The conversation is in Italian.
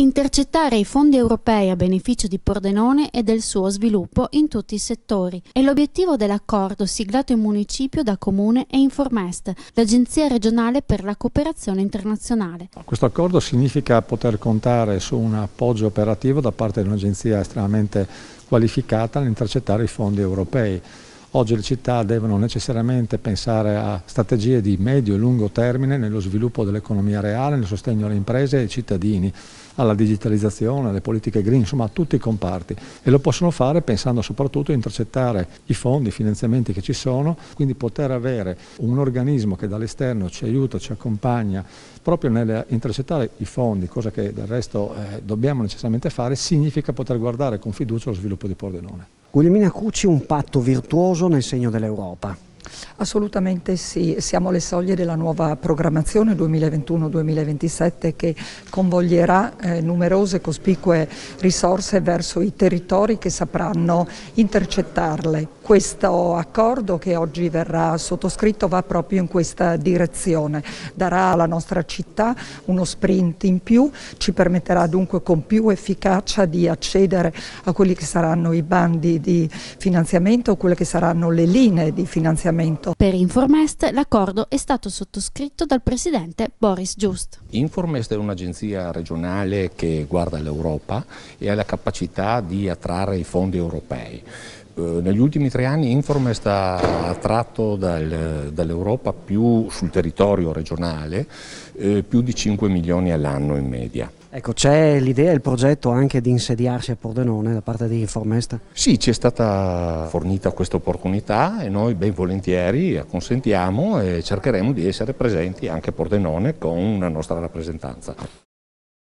intercettare i fondi europei a beneficio di Pordenone e del suo sviluppo in tutti i settori. È l'obiettivo dell'accordo siglato in municipio da Comune e Informest, l'Agenzia regionale per la cooperazione internazionale. Questo accordo significa poter contare su un appoggio operativo da parte di un'agenzia estremamente qualificata nell'intercettare i fondi europei. Oggi le città devono necessariamente pensare a strategie di medio e lungo termine nello sviluppo dell'economia reale, nel sostegno alle imprese e ai cittadini, alla digitalizzazione, alle politiche green, insomma a tutti i comparti e lo possono fare pensando soprattutto a intercettare i fondi, i finanziamenti che ci sono, quindi poter avere un organismo che dall'esterno ci aiuta, ci accompagna proprio nell'intercettare i fondi, cosa che del resto eh, dobbiamo necessariamente fare, significa poter guardare con fiducia lo sviluppo di Pordenone. Guglielmina Cucci un patto virtuoso nel segno dell'Europa. Assolutamente sì, siamo alle soglie della nuova programmazione 2021-2027 che convoglierà eh, numerose cospicue risorse verso i territori che sapranno intercettarle. Questo accordo che oggi verrà sottoscritto va proprio in questa direzione, darà alla nostra città uno sprint in più, ci permetterà dunque con più efficacia di accedere a quelli che saranno i bandi di finanziamento, quelle che saranno le linee di finanziamento momento. Per Informest l'accordo è stato sottoscritto dal presidente Boris Giust. Informest è un'agenzia regionale che guarda l'Europa e ha la capacità di attrarre i fondi europei eh, negli ultimi tre anni Informest ha attratto dal, dall'Europa più sul territorio regionale eh, più di 5 milioni all'anno in media. Ecco, c'è l'idea e il progetto anche di insediarsi a Pordenone da parte di Formesta? Sì, ci è stata fornita questa opportunità e noi ben volentieri acconsentiamo e cercheremo di essere presenti anche a Pordenone con una nostra rappresentanza.